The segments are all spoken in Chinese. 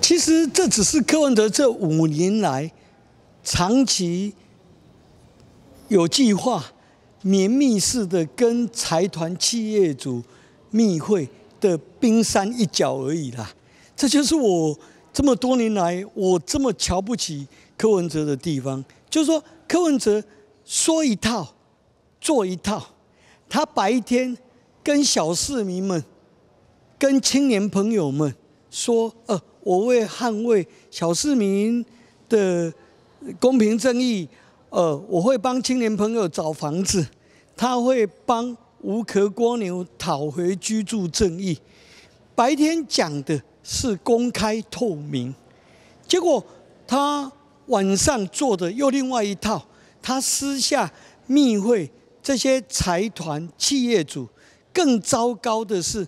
其实这只是柯文哲这五年来长期有计划、绵密式的跟财团企业主密会的冰山一角而已啦。这就是我这么多年来我这么瞧不起柯文哲的地方，就是说柯文哲说一套做一套，他白天跟小市民们、跟青年朋友们。说，呃，我为捍卫小市民的公平正义，呃，我会帮青年朋友找房子，他会帮无壳蜗牛讨回居住正义。白天讲的是公开透明，结果他晚上做的又另外一套，他私下密会这些财团企业主。更糟糕的是，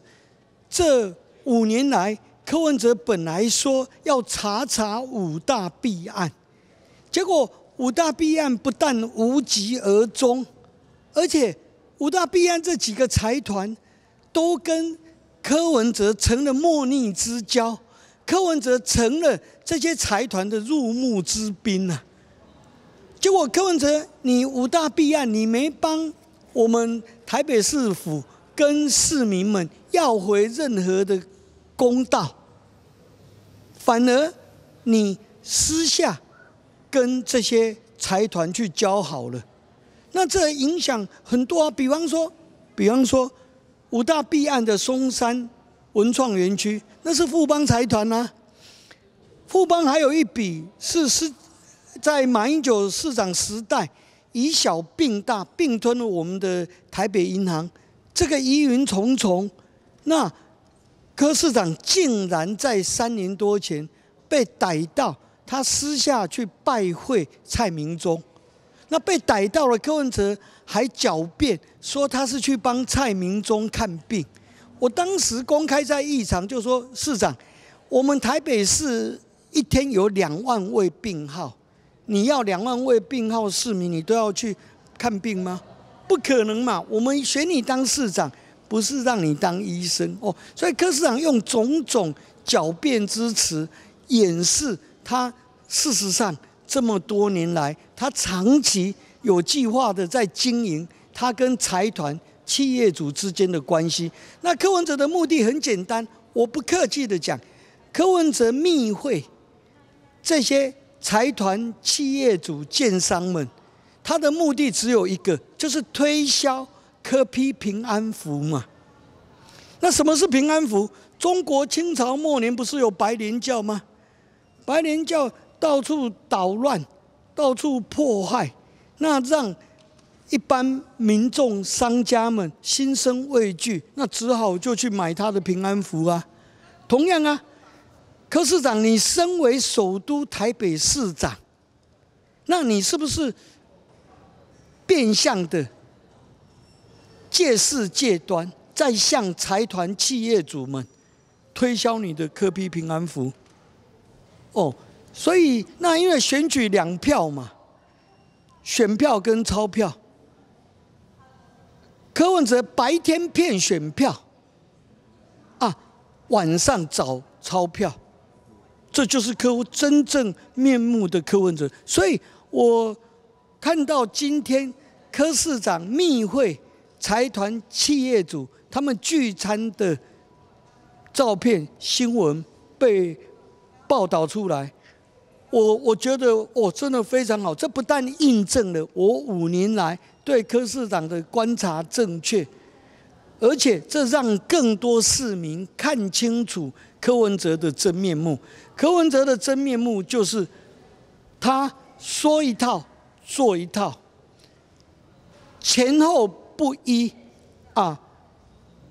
这五年来。柯文哲本来说要查查五大弊案，结果五大弊案不但无疾而终，而且五大弊案这几个财团都跟柯文哲成了莫逆之交，柯文哲成了这些财团的入幕之宾呐。结果柯文哲，你五大弊案你没帮我们台北市府跟市民们要回任何的公道。反而，你私下跟这些财团去交好了，那这影响很多啊。比方说，比方说，五大弊案的松山文创园区，那是富邦财团呐。富邦还有一笔是是，在马英九市长时代以小并大并吞了我们的台北银行，这个疑云重重。那柯市长竟然在三年多前被逮到，他私下去拜会蔡明忠，那被逮到了柯文哲还狡辩说他是去帮蔡明忠看病。我当时公开在议场就说，市长，我们台北市一天有两万位病号，你要两万位病号市民，你都要去看病吗？不可能嘛！我们选你当市长。不是让你当医生哦，所以柯市长用种种狡辩之词掩饰他，事实上这么多年来，他长期有计划的在经营他跟财团、企业主之间的关系。那柯文哲的目的很简单，我不客气的讲，柯文哲密会这些财团、企业主、建商们，他的目的只有一个，就是推销。柯批平安符嘛？那什么是平安符？中国清朝末年不是有白莲教吗？白莲教到处捣乱，到处迫害，那让一般民众、商家们心生畏惧，那只好就去买他的平安符啊。同样啊，柯市长，你身为首都台北市长，那你是不是变相的？借势借端，再向财团企业主们推销你的科批平安符。哦，所以那因为选举两票嘛，选票跟钞票。柯文哲白天骗选票，啊，晚上找钞票，这就是户真正面目的柯文哲。所以我看到今天柯市长密会。财团企业主他们聚餐的照片新闻被报道出来，我我觉得我真的非常好。这不但印证了我五年来对柯市长的观察正确，而且这让更多市民看清楚柯文哲的真面目。柯文哲的真面目就是他说一套做一套，前后。不一啊，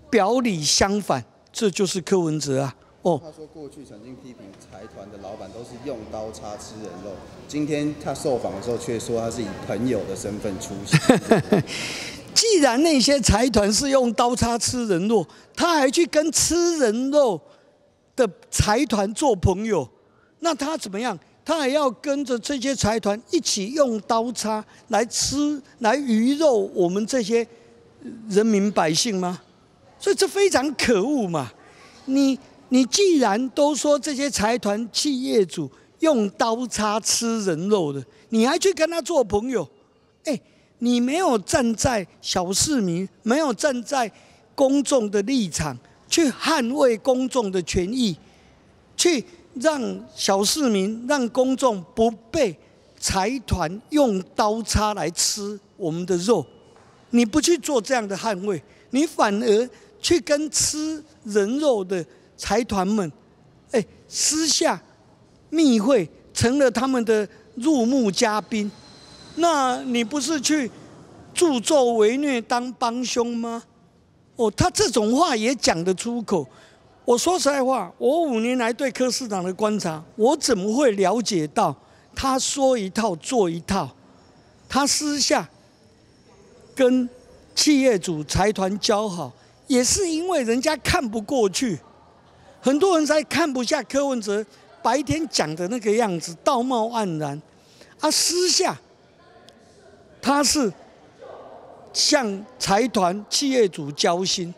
表里相反，这就是柯文哲啊！哦，他说过去曾经批评财团的老板都是用刀叉吃人肉，今天他受访的时候却说他是以朋友的身份出现。既然那些财团是用刀叉吃人肉，他还去跟吃人肉的财团做朋友，那他怎么样？他还要跟着这些财团一起用刀叉来吃来鱼肉我们这些。人民百姓吗？所以这非常可恶嘛！你你既然都说这些财团、企业主用刀叉吃人肉的，你还去跟他做朋友？哎，你没有站在小市民，没有站在公众的立场去捍卫公众的权益，去让小市民、让公众不被财团用刀叉来吃我们的肉。你不去做这样的捍卫，你反而去跟吃人肉的财团们，哎，私下密会，成了他们的入幕嘉宾，那你不是去助纣为虐当帮凶吗？哦，他这种话也讲得出口。我说实在话，我五年来对柯市长的观察，我怎么会了解到他说一套做一套？他私下。跟企业主、财团交好，也是因为人家看不过去，很多人才看不下柯文哲白天讲的那个样子道貌岸然，啊，私下他是向财团、企业主交心。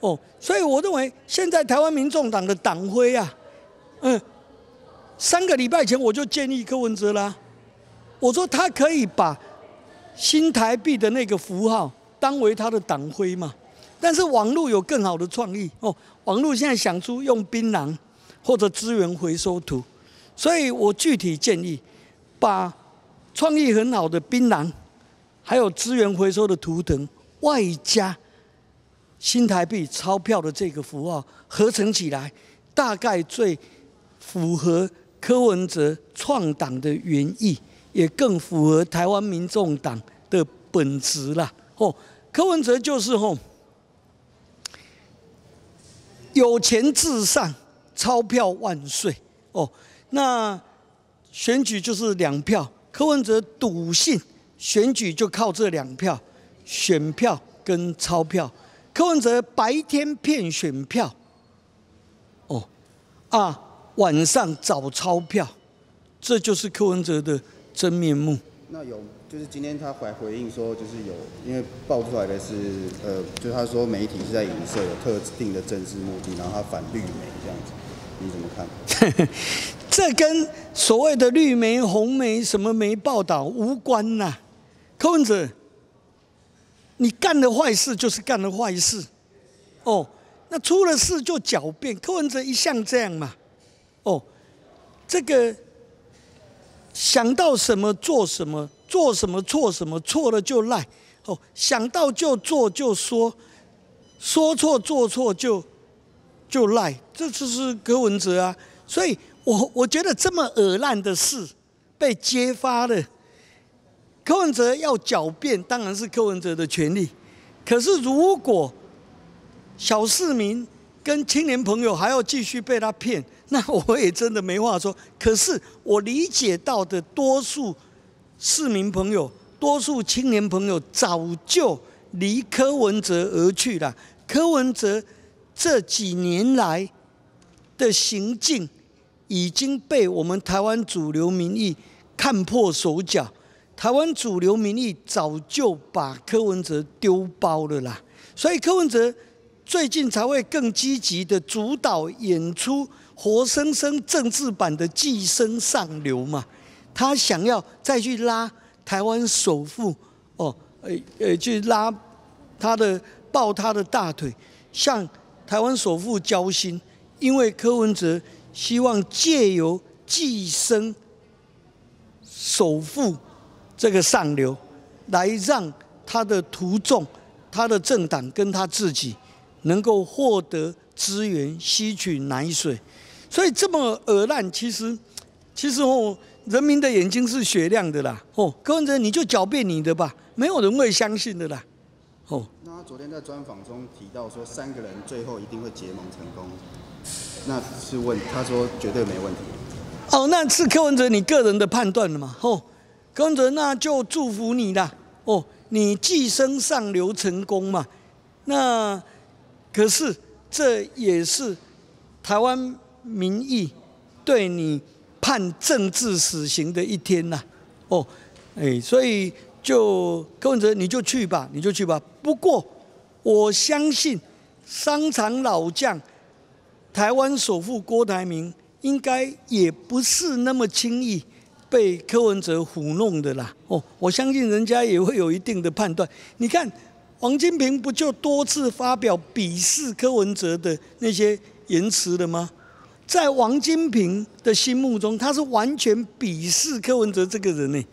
哦，所以我认为现在台湾民众党的党徽啊，嗯，三个礼拜前我就建议柯文哲啦，我说他可以把。新台币的那个符号当为他的党徽嘛？但是网络有更好的创意哦，网络现在想出用槟榔或者资源回收图，所以我具体建议，把创意很好的槟榔，还有资源回收的图腾，外加新台币钞票的这个符号合成起来，大概最符合柯文哲创党的原意。也更符合台湾民众党的本质啦。哦，柯文哲就是哦，有钱至上，钞票万岁。哦，那选举就是两票，柯文哲笃信选举就靠这两票，选票跟钞票。柯文哲白天骗选票，哦，啊，晚上找钞票，这就是柯文哲的。真面目？那有，就是今天他回回应说，就是有，因为爆出来的是，呃，就他说媒体是在影射有特定的政治目的，然后他反绿媒这样子，你怎么看？这跟所谓的绿媒、红媒什么媒报道无关呐，柯文哲，你干的坏事就是干的坏事，哦，那出了事就狡辩，柯文哲一向这样嘛，哦，这个。想到什么做什么，做什么错什么错了就赖哦，想到就做就说，说错做错就就赖。这就是柯文哲啊，所以我我觉得这么恶烂的事被揭发了，柯文哲要狡辩当然是柯文哲的权利，可是如果小市民跟青年朋友还要继续被他骗。那我也真的没话说。可是我理解到的多数市民朋友，多数青年朋友，早就离柯文哲而去了。柯文哲这几年来的行径，已经被我们台湾主流民意看破手脚。台湾主流民意早就把柯文哲丢包了啦，所以柯文哲最近才会更积极的主导演出。活生生政治版的寄生上流嘛，他想要再去拉台湾首富，哦，诶，呃，去拉他的抱他的大腿，向台湾首富交心，因为柯文哲希望借由寄生首富这个上流，来让他的徒众、他的政党跟他自己，能够获得资源，吸取奶水。所以这么耳烂，其实，其实哦，人民的眼睛是雪亮的啦，吼，柯文哲你就狡辩你的吧，没有人会相信的啦，吼。那他昨天在专访中提到说，三个人最后一定会结盟成功，那是问他说绝对没问题。哦，那是柯文哲你个人的判断了嘛，吼，柯文哲那就祝福你啦，哦，你寄生上流成功嘛，那可是这也是台湾。民意对你判政治死刑的一天呐，哦，哎，所以就柯文哲你就去吧，你就去吧。不过我相信商场老将、台湾首富郭台铭，应该也不是那么轻易被柯文哲糊弄的啦。哦，我相信人家也会有一定的判断。你看，王金平不就多次发表鄙视柯文哲的那些言辞了吗？在王金平的心目中，他是完全鄙视柯文哲这个人呢。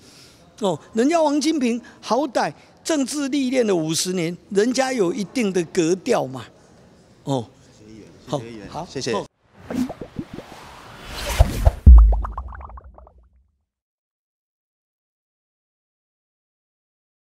哦，人家王金平好歹政治历练了五十年，人家有一定的格调嘛。哦，好，好，谢谢。